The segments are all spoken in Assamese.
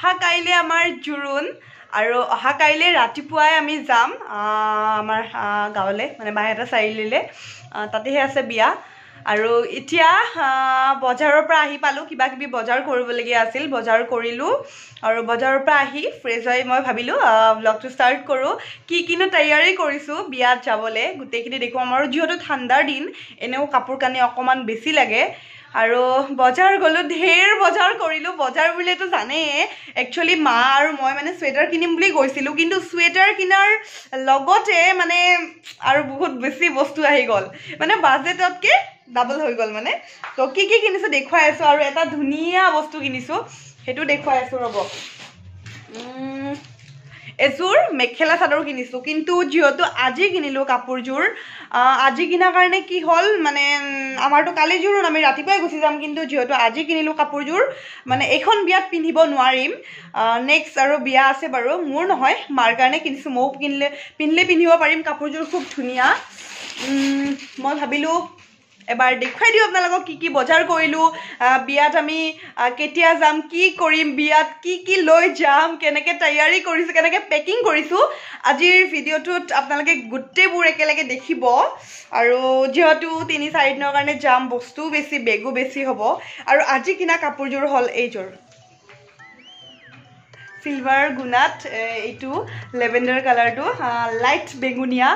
অহা কাইলৈ আমাৰ জোৰোণ আৰু অহা কাইলৈ ৰাতিপুৱাই আমি যাম আমাৰ গাঁৱলৈ মানে মাহঁতে চাৰিআলিলৈ তাতেহে আছে বিয়া আৰু এতিয়া বজাৰৰ পৰা আহি পালোঁ কিবা কিবি বজাৰ কৰিবলগীয়া আছিল বজাৰ কৰিলোঁ আৰু বজাৰৰ পৰা আহি ফ্ৰেছ হৈ মই ভাবিলোঁ ব্লগটো ষ্টাৰ্ট কৰোঁ কি কিনো তৈয়াৰী কৰিছোঁ বিয়াত যাবলৈ গোটেইখিনি দেখুৱাম আৰু যিহেতু ঠাণ্ডাৰ দিন এনেও কাপোৰ কানি অকণমান বেছি লাগে আৰু বজাৰ গলো ঢেৰ বজাৰ কৰিলো বজাৰ বুলিতো জানেই একচুৱেলি মা আৰু মই মানে চুৱেটাৰ কিনিম বুলি গৈছিলো কিন্তু চুৱেটাৰ কিনাৰ লগতে মানে আৰু বহুত বেছি বস্তু আহি গ'ল মানে বাজেটতকে ডাবল হৈ গ'ল মানে তো কি কি কিনিছো দেখুৱাই আছো আৰু এটা ধুনীয়া বস্তু কিনিছো সেইটো দেখুৱাই আছো ৰ'ব এযোৰ মেখেলা চাদৰ কিনিছোঁ কিন্তু যিহেতু আজি কিনিলোঁ কাপোৰযোৰ আজি কিনাৰ কাৰণে কি হ'ল মানে আমাৰতো কালিযোৰ আমি ৰাতিপুৱাই গুচি যাম কিন্তু যিহেতু আজি কিনিলোঁ কাপোৰযোৰ মানে এইখন বিয়াত পিন্ধিব নোৱাৰিম নেক্সট আৰু বিয়া আছে বাৰু মোৰ নহয় মাৰ কাৰণে কিনিছোঁ ময়ো কিনিলে পিন্ধিলে পিন্ধিব পাৰিম কাপোৰযোৰ খুব ধুনীয়া মই ভাবিলোঁ এবাৰ দেখুৱাই দিওঁ আপোনালোকক কি কি বজাৰ কৰিলোঁ বিয়াত আমি কেতিয়া যাম কি কৰিম বিয়াত কি কি লৈ যাম কেনেকৈ তৈয়াৰী কৰিছোঁ কেনেকৈ পেকিং কৰিছোঁ আজিৰ ভিডিঅ'টোত আপোনালোকে গোটেইবোৰ একেলগে দেখিব আৰু যিহেতু তিনি চাৰিদিনৰ কাৰণে যাম বস্তু বেছি বেগো বেছি হ'ব আৰু আজি কিনা কাপোৰযোৰ হ'ল এইযোৰ চিলভাৰ গুণাত এইটো লেভেণ্ডাৰ কালাৰটো লাইট বেঙুনীয়া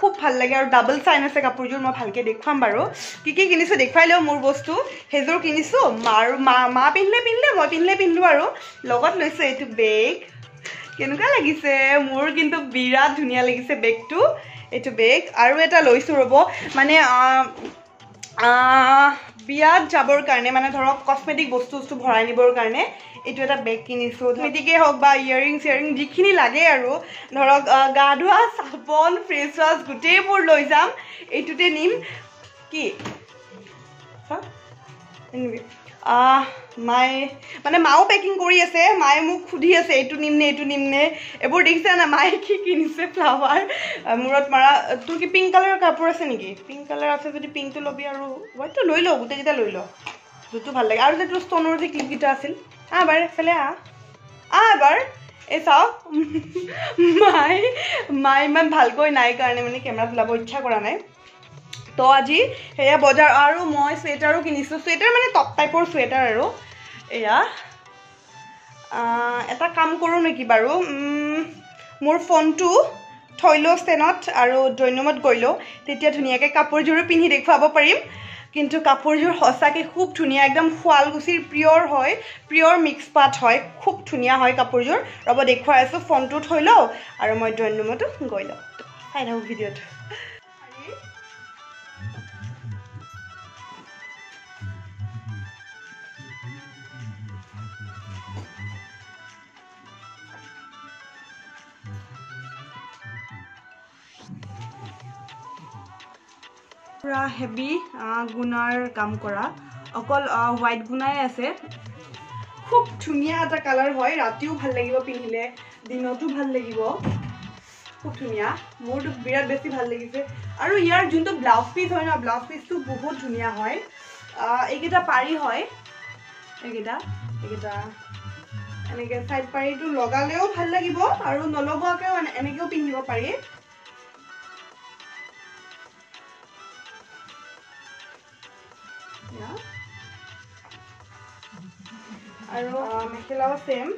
খুব ভাল লাগে আৰু ডাবল চাইন আছে কাপোৰযোৰ মই ভালকৈ দেখুৱাম বাৰু কি কি কিনিছোঁ দেখুৱাই লওঁ মোৰ বস্তু সেইযোৰ কিনিছোঁ মাৰ মা মা পিন্ধিলে পিন্ধিলে মই পিন্ধিলে পিন্ধোঁ আৰু লগত লৈছোঁ এইটো বেগ কেনেকুৱা লাগিছে মোৰ কিন্তু বিৰাট ধুনীয়া লাগিছে বেগটো এইটো বেগ আৰু এটা লৈছোঁ ৰ'ব মানে বিয়াত যাবৰ কাৰণে মানে ধৰক কচমেটিক বস্তু বস্তু ভৰাই নিবৰ কাৰণে এইটো এটা বেগ কিনিছোঁ কচমেটিকেই হওক বা ইয়াৰিং চিয়াৰিং যিখিনি লাগে আৰু ধৰক গা ধোৱা চাবোন ফেচ ৱাছ গোটেইবোৰ লৈ যাম এইটোতে নিম কি চা মায়ে মানে মাও পেকিং কৰি আছে মায়ে মোক সুধি আছে এইটো নিমনে এইটো নিমনে এইবোৰ দেখিছে না মায়ে কি কিনিছে ফ্লাৱাৰ মূৰত মৰা তোৰ কি পিংক কালাৰৰ কাপোৰ আছে নেকি পিংক কালাৰ আছে যদি পিংকটো ল'বি আৰু হোৱাইটটো লৈ লওঁ গোটেইকেইটা লৈ লওঁ যোনটো ভাল লাগে আৰু যে তোৰ ষ্টনৰ যে ক্লিপকেইটা আছিল আহ বাৰু এফালে আহ আহ এবাৰ এই চাওক মায়ে মায়ে ইমান ভালকৈ নাই কাৰণে মানে কেমেৰা তোলাব ইচ্ছা কৰা নাই তো আজি সেয়া বজাৰ আৰু মই চুৱেটাৰো কিনিছোঁ চুৱেটাৰ মানে টপ টাইপৰ চুৱেটাৰ আৰু এয়া এটা কাম কৰোঁ নেকি বাৰু মোৰ ফোনটো থৈলোঁ ষ্টেণ্ডত আৰু ড্ৰইনুমত গ'লোঁ তেতিয়া ধুনীয়াকৈ কাপোৰযোৰো পিন্ধি দেখুৱাব পাৰিম কিন্তু কাপোৰযোৰ সঁচাকৈ খুব ধুনীয়া একদম শুৱালকুচিৰ পিয়ৰ হয় পিয়ৰ মিক্স পাত হয় খুব ধুনীয়া হয় কাপোৰযোৰ ৰ'ব দেখুৱাই আছোঁ ফোনটো থৈ লওঁ আৰু মই ড্ৰইনুমতো গৈ লওঁ চাই থাকোঁ ভিডিঅ'টো পুরা হেভি গুণার কাম করা অকল হোয়াইট গুণাই আছে খুব ধুনিয়া এটা কালার হয় রাতেও ভাল লাগিব পিন্ধিলে দিনতো ভাল লাগিব খুব ধুনিয়া মোরতো বিরাট বেশি ভাল লাগিছে আর ইয়ার যোনটো ব্লাউজ পিস হয় না ব্লাউজ পিসটো বহুত ধুনিয়া হয় এইকেইটা পাৰি হয় এইকেইটা এইকেইটা এনেকৈ চাইড পাৰিটো লগালেও ভাল লাগিব আৰু নলগোৱাকৈও এনেকৈও পিন্ধিব পাৰি আৰু মেখেলাও চেম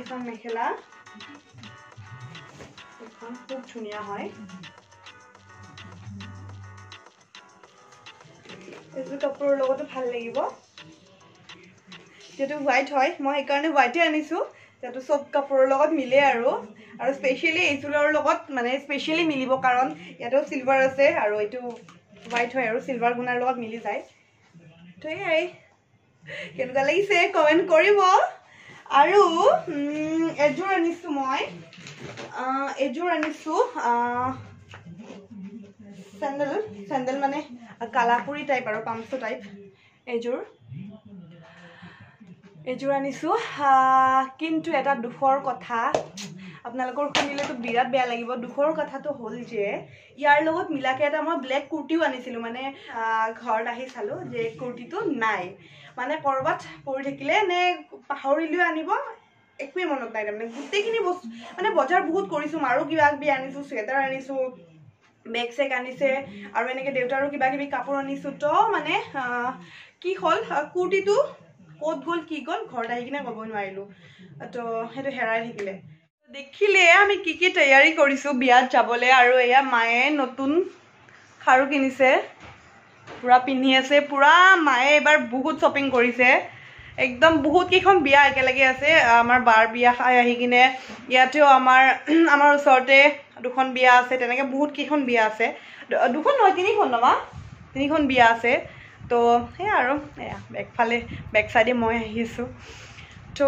এখন মেখেলা এখন খুব ধুনীয়া হয় এইযোৰ কাপোৰৰ লগতো ভাল লাগিব যিহেতু হোৱাইট হয় মই সেইকাৰণে হোৱাইটে আনিছোঁ যিহেতু চব কাপোৰৰ লগত মিলে আৰু আৰু স্পেচিয়েলি এইযোৰৰ লগত মানে স্পেচিয়েলি মিলিব কাৰণ ইয়াতো চিলভাৰ আছে আৰু এইটো হোৱাইট হয় আৰু চিলভাৰ গুণাৰ লগত মিলি যায় সেয়াই কেনেকুৱা লাগিছে কমেণ্ট কৰিব আৰু এযোৰ আনিছোঁ মই এযোৰ আনিছোঁ চেণ্ডেল চেণ্ডেল মানে কালাপুৰি টাইপ আৰু পামচু টাইপ এযোৰ এযোৰ আনিছোঁ কিন্তু এটা দুখৰ কথা আপোনালোকৰ শুনিলেতো বিৰাট বেয়া লাগিব দুখৰ কথাটো হ'ল যে ইয়াৰ লগত মিলাকৈ এটা মই ব্লেক কুৰ্তিও আনিছিলো মানে ঘৰত আহি চালো যে কুৰ্তিটো নাই মানে ক'ৰবাত পৰি থাকিলে নে পাহৰিলেও আনিব একোৱে মনত নাই তাৰমানে গোটেইখিনি বস্তু মানে বজাৰ বহুত কৰিছো আৰু কিবা কিবি আনিছো চুৱেটাৰ আনিছো বেগ চেগ আনিছে আৰু এনেকে দেউতাৰো কিবা কিবি কাপোৰ আনিছো ত মানে কি হ'ল কুৰ্তিটো ক'ত গ'ল কি গ'ল ঘৰত আহি কিনে ক'ব নোৱাৰিলো ত' সেইটো হেৰাই থাকিলে দেখিলে আমি কি কি তৈয়াৰী কৰিছোঁ বিয়াত যাবলৈ আৰু এয়া মায়ে নতুন খাৰু কিনিছে পুৰা পিন্ধি আছে পুৰা মায়ে এইবাৰ বহুত শ্বপিং কৰিছে একদম বহুত কেইখন বিয়া একেলগে আছে আমাৰ বাৰ বিয়া খাই আহি কিনে ইয়াতেও আমাৰ আমাৰ ওচৰতে দুখন বিয়া আছে তেনেকৈ কেইখন বিয়া আছে দুখন নহয় তিনিখন নমা তিনিখন বিয়া আছে তো সেয়া আৰু এয়া বেগফালে বেক চাইডে মই আহিছোঁ তো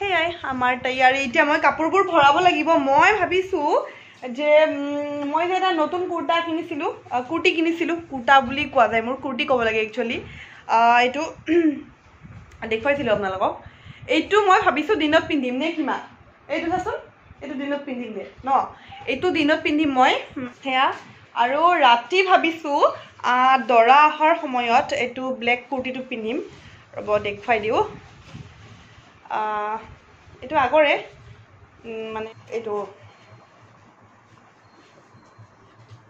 সেয়াই আমাৰ তৈয়াৰী এতিয়া মই কাপোৰবোৰ ভৰাব লাগিব মই ভাবিছো যে মই যে এটা নতুন কুৰ্তা কিনিছিলোঁ কুৰ্তি কিনিছিলো কুৰ্তা বুলি কোৱা যায় মোৰ কুৰ্তি ক'ব লাগে একচুৱেলি এইটো দেখুৱাইছিলো আপোনালোকক এইটো মই ভাবিছো দিনত পিন্ধিম নে কিমান এইটো চাচোন এইটো দিনত পিন্ধিম দে ন এইটো দিনত পিন্ধিম মই সেয়া আৰু ৰাতি ভাবিছোঁ দৰা অহাৰ সময়ত এইটো ব্লেক কুৰ্তিটো পিন্ধিম ৰ'ব দেখুৱাই দিওঁ এইটো আগৰে মানে এইটো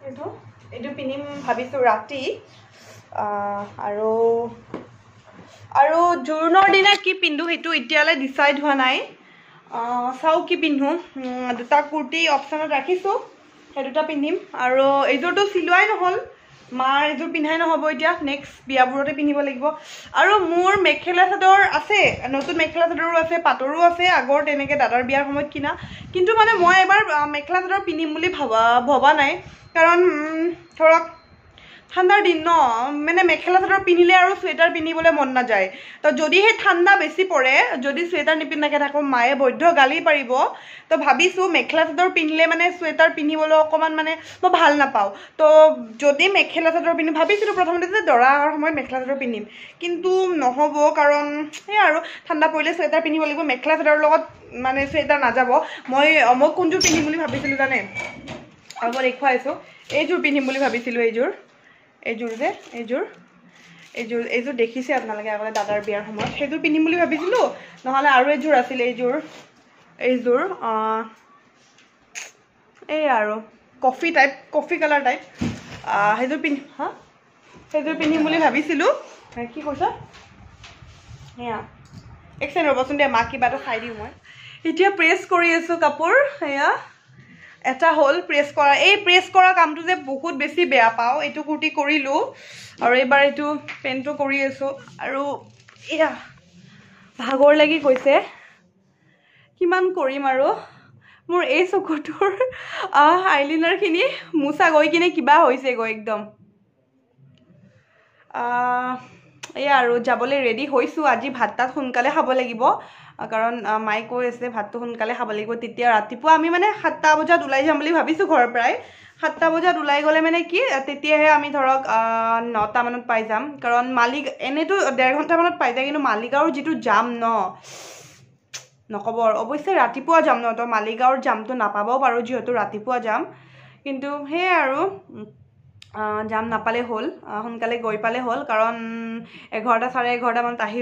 এইটো এইটো পিন্ধিম ভাবিছোঁ ৰাতি আৰু আৰু জোৰোণৰ দিনা কি পিন্ধো সেইটো এতিয়ালৈ ডিচাইড হোৱা নাই চাওঁ কি পিন্ধো দুটা কুৰ্তি অপশ্যনত ৰাখিছোঁ সেই দুটা পিন্ধিম আৰু এইযোৰটো চিলোৱাই নহ'ল মাৰ এইযোৰ পিন্ধাই নহ'ব এতিয়া নেক্সট বিয়াবোৰতে পিন্ধিব লাগিব আৰু মোৰ মেখেলা চাদৰ আছে নতুন মেখেলা চাদৰো আছে পাটৰো আছে আগৰ তেনেকৈ দাদাৰ বিয়াৰ সময়ত কিনা কিন্তু মানে মই এবাৰ মেখেলা চাদৰ পিন্ধিম বুলি ভবা ভবা নাই কাৰণ ধৰক ঠাণ্ডাৰ দিন ন মানে মেখেলা চাদৰ পিন্ধিলে আৰু চুৱেটাৰ পিন্ধিবলৈ মন নাযায় তো যদিহে ঠাণ্ডা বেছি পৰে যদি চুৱেটাৰ নিপিন্ধাকে থাকোঁ মায়ে বৈধ গালি পাৰিব তো ভাবিছোঁ মেখেলা চাদৰ পিন্ধিলে মানে চুৱেটাৰ পিন্ধিবলৈ অকণমান মানে মই ভাল নাপাওঁ তো যদি মেখেলা চাদৰ পিন্ধিম ভাবিছিলোঁ প্ৰথমতে যে দৰাৰ সময়ত মেখেলা চাদৰ পিন্ধিম কিন্তু নহ'ব কাৰণ সেয়া আৰু ঠাণ্ডা পৰিলে চুৱেটাৰ পিন্ধিব লাগিব মেখেলা চাদৰৰ লগত মানে চুৱেটাৰ নাযাব মই মই কোনযোৰ পিন্ধিম বুলি ভাবিছিলোঁ জানে আৰু মই দেখুৱাইছোঁ এইযোৰ পিন্ধিম বুলি ভাবিছিলোঁ এইযোৰ এইযোৰ যে এইযোৰ এইযোৰ এইযোৰ দেখিছে আপোনালোকে আগতে দাদাৰ বিয়াৰ সময়ত সেইযোৰ পিন্ধিম বুলি ভাবিছিলোঁ নহ'লে আৰু এযোৰ আছিল এইযোৰ এইযোৰ এই আৰু coffee type coffee colour type সেইযোৰ পিন্ধি হা সেইযোৰ পিন্ধিম বুলি ভাবিছিলোঁ কি কৈছা সেয়া এক চেণ্ট ৰ'বচোন দিয়া মাক কিবা এটা চাই দিওঁ মই এতিয়া প্ৰেছ কৰি আছোঁ কাপোৰ সেয়া এটা হল প্ৰেছ কৰা এই প্ৰেছ কৰা কামটো যে বহুত বেছি বেয়া পাওঁ এইটো কুৰ্তি কৰিলোঁ আৰু এইবাৰ এইটো পেণ্টটো কৰি আছোঁ আৰু এয়া ভাগৰ লাগি গৈছে কিমান কৰিম আৰু মোৰ এই চকুটোৰ আইলিনাৰখিনি মোচা গৈ কিনে কিবা হইছে গো একদম এয়া আৰু যাবলৈ ৰেডি হৈছোঁ আজি ভাত তাত সোনকালে খাব লাগিব কাৰণ মায়ে কৈ আছে ভাতটো সোনকালে খাব লাগিব তেতিয়া ৰাতিপুৱা আমি মানে সাতটা বজাত ওলাই যাম বুলি ভাবিছোঁ ঘৰৰ পৰাই সাতটা বজাত ওলাই গ'লে মানে কি তেতিয়াহে আমি ধৰক নটামানত পাই যাম কাৰণ মালি এনেইতো ডেৰ ঘণ্টামানত পাই যায় কিন্তু মালিগাঁৱৰ যিটো জাম ন নক'ব আৰু অৱশ্যে ৰাতিপুৱা যাম ন তো মালিগাঁৱৰ জামটো নাপাবও পাৰোঁ যিহেতু ৰাতিপুৱা যাম কিন্তু সেয়াই আৰু যাম নাপালে হ'ল সোনকালে গৈ পালে হ'ল কাৰণ এঘাৰটা চাৰে এঘাৰটা মানত আহি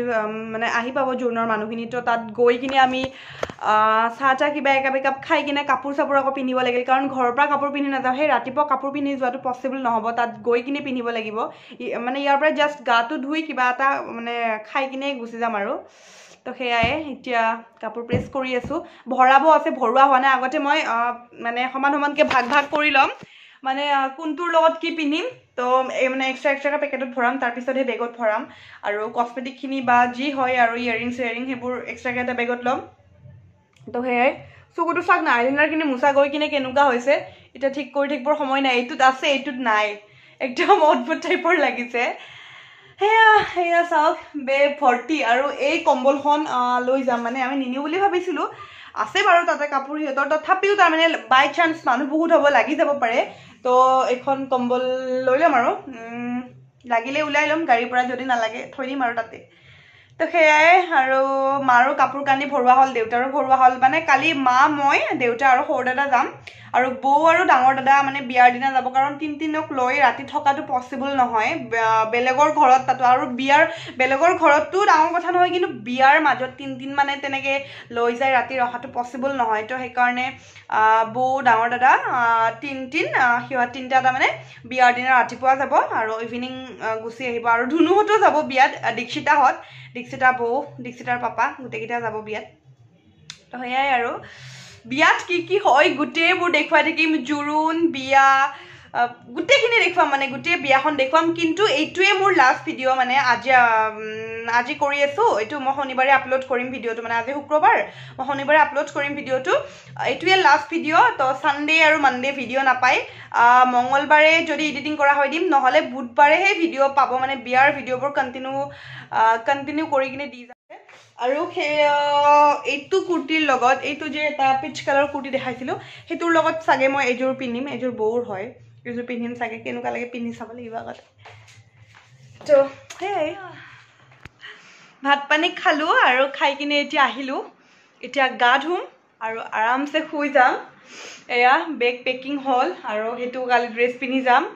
মানে আহি পাব জোৰোণৰ মানুহখিনি ত' তাত গৈ কিনে আমি চাহ চাহ কিবা একাপ একাপ খাই কিনে কাপোৰ চাপোৰ আকৌ পিন্ধিব লাগিল কাৰণ ঘৰৰ পৰা কাপোৰ পিন্ধি নাযাওঁ সেই ৰাতিপুৱা কাপোৰ পিন্ধি যোৱাটো পচিবল নহ'ব তাত গৈ কিনে পিন্ধিব লাগিব মানে ইয়াৰ পৰা জাষ্ট গাটো ধুই কিবা এটা মানে খাই কিনে গুচি যাম আৰু তো সেয়াই এতিয়া কাপোৰ প্ৰেছ কৰি আছোঁ ভৰাব আছে ভৰোৱা হোৱা নাই আগতে মই মানে সমান সমানকৈ ভাগ ভাগ কৰি ল'ম মানে কোনটোৰ লগত কি পিন্ধিম তো এই মানে এক্সট্ৰা এক্সট্ৰাকৈ পেকেটত ভৰাম তাৰপিছতহে বেগত ভৰাম আৰু কচমেটিকখিনি বা যি হয় আৰু ইয়াৰিংছ ইয়াৰিং সেইবোৰ এক্সট্ৰাকে এটা বেগত ল'ম তো সেয়াই চকুটো চাওক না আইলাইনাৰখিনি মোচা গৈ কিনে কেনেকুৱা হৈছে এতিয়া ঠিক কৰি থাকিব সময় নাই এইটোত আছে এইটোত নাই একদম অদ্ভুত টাইপৰ লাগিছে সেয়া সেয়া চাওক বে ভৰ্তি আৰু এই কম্বলখন লৈ যাম মানে আমি নিনিও বুলি ভাবিছিলোঁ আছে বাৰু তাতে কাপোৰ সিহঁতৰ তথাপিও তাৰমানে বাই চান্স মানুহ বহুত হ'ব লাগি যাব পাৰে তো এইখন কম্বল লৈ ল'ম আৰু লাগিলে ওলাই ল'ম গাড়ীৰ পৰা যদি নালাগে থৈ দিম আৰু তাতে তো সেয়াই আৰু মাৰো কাপোৰ কানি ভৰোৱা হ'ল দেউতাৰো ভৰোৱা হ'ল মানে কালি মা মই দেউতা আৰু সৰু দাদা যাম আৰু বৌ আৰু ডাঙৰ দাদা মানে বিয়াৰ দিনা যাব কাৰণ তিনিদিনক লৈ ৰাতি থকাটো পচিবল নহয় বেলেগৰ ঘৰত তাতো আৰু বিয়াৰ বেলেগৰ ঘৰততো ডাঙৰ কথা নহয় কিন্তু বিয়াৰ মাজত তিনিদিন মানে তেনেকৈ লৈ যায় ৰাতি ৰখাটো পচিবল নহয় তো সেইকাৰণে বৌ ডাঙৰ দাদা তিনিদিন সিহঁত তিনিটা তাৰমানে বিয়াৰ দিনা ৰাতিপুৱা যাব আৰু ইভিনিং গুচি আহিব আৰু ধুনুহঁতো যাব বিয়াত দীক্ষিতাহঁত দীক্ষিতাৰ বৌ দীক্ষিতাৰ পাপা গোটেইকেইটা যাব বিয়াত তো সেয়াই আৰু বিয়াত কি কি হয় গোটেইবোৰ দেখুৱাই থাকিম জোৰোণ বিয়া গোটেইখিনি দেখুৱাম মানে গোটেই বিয়াখন দেখুৱাম কিন্তু এইটোৱে মোৰ লাষ্ট ভিডিঅ' মানে আজি আজি কৰি আছোঁ এইটো মই শনিবাৰে আপলোড কৰিম ভিডিঅ'টো মানে আজি শুক্ৰবাৰ মই শনিবাৰে আপলোড কৰিম ভিডিঅ'টো এইটোৱে লাষ্ট ভিডিঅ' তো ছানডে আৰু মানডে ভিডিঅ' নাপায় মঙলবাৰে যদি এডিটিং কৰা হয় দিম নহ'লে বুধবাৰেহে ভিডিঅ' পাব মানে বিয়াৰ ভিডিঅ'বোৰ কণ্টিনিউ কণ্টিনিউ কৰি কিনে দি যাওঁতে আৰু সেই এইটো কুৰ্তিৰ লগত এইটো যে এটা পিচ কালাৰৰ কুৰ্তি দেখাইছিলোঁ সেইটোৰ লগত চাগে মই এইযোৰ পিন্ধিম এইযোৰ বৌৰ হয় এইযোৰ পিন্ধিম চাগে কেনেকুৱা লাগে পিন্ধি চাব লাগিব আগতে তো সেয়াই ভাত পানী খালোঁ আৰু খাই কিনে এতিয়া আহিলোঁ এতিয়া গা ধুম আৰু আৰামছে শুই যাম এয়া বেগ পেকিং হ'ল আৰু সেইটো কালি ড্ৰেছ পিন্ধি যাম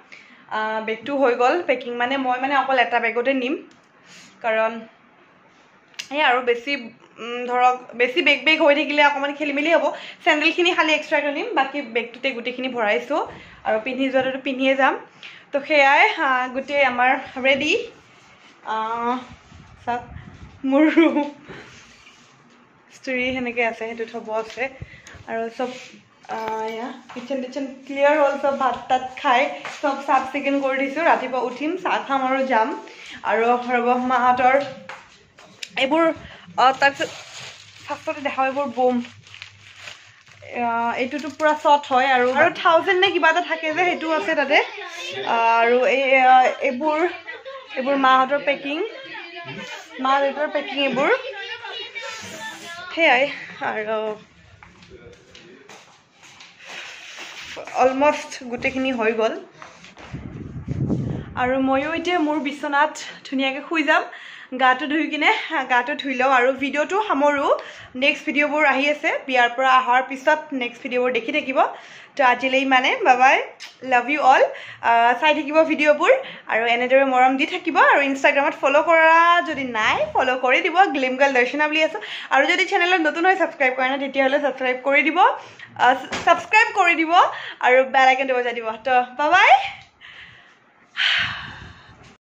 বেগটো হৈ গ'ল পেকিং মানে মই মানে অকল এটা বেগতে নিম কাৰণ এই আৰু বেছি ধৰক বেছি বেগ বেগ হৈ থাকিলে অকণমান খেলি মেলি হ'ব চেণ্ডেলখিনি খালি এক্সট্ৰাকৈ নিম বাকী বেগটোতে গোটেইখিনি ভৰাইছোঁ আৰু পিন্ধি যোৱাটোতো পিন্ধিয়ে যাম তো সেয়াই গোটেই আমাৰ ৰেডি চাওক মোৰ ৰুম ষ্টৰি সেনেকৈ আছে সেইটো থ'ব আছে আৰু চব এয়া কিটচেন টিটচেন ক্লিয়াৰ হ'ল চব ভাত তাত খাই চব চাফ চিকুণ কৰি দিছোঁ ৰাতিপুৱা উঠিম চাহ খাম আৰু যাম আৰু ৰ'ব এইবোৰ তাৰপিছত ফাৰ্ষ্টতে দেখাওঁ এইবোৰ বোম এইটোতো পুৰা চট হয় আৰু আৰু থাউজেণ্ড নে কিবা এটা থাকে যে সেইটো আছে তাতে আৰু এইবোৰ এইবোৰ মাহঁতৰ পেকিং মা পেকিং এইবোৰ সেয়াই আৰু অলমষ্ট গোটেইখিনি হৈ গ'ল আৰু ময়ো এতিয়া মোৰ বিচনাত ধুনীয়াকৈ শুই যাম গাটো ধুই কিনে গাটো ধুই লওঁ আৰু ভিডিঅ'টো সামৰোঁ নেক্সট ভিডিঅ'বোৰ আহি আছে বিয়াৰ পৰা অহাৰ পিছত নেক্সট ভিডিঅ'বোৰ দেখি থাকিব তো আজিলৈ ইমানে বাবাই লাভ ইউ অল চাই থাকিব ভিডিঅ'বোৰ আৰু এনেদৰে মৰম দি থাকিব আৰু ইনষ্টাগ্ৰামত ফ'ল' কৰা যদি নাই ফ'ল' কৰি দিব গ্লিম গাৰ্ল দৰ্শনা বুলি আছোঁ আৰু যদি চেনেলত নতুন হৈ ছাবস্ক্ৰাইব কৰা নাই তেতিয়াহ'লে ছাবস্ক্ৰাইব কৰি দিব ছাবস্ক্ৰাইব কৰি দিব আৰু বেলাইকেনটো বজাই দিব তো বাবাই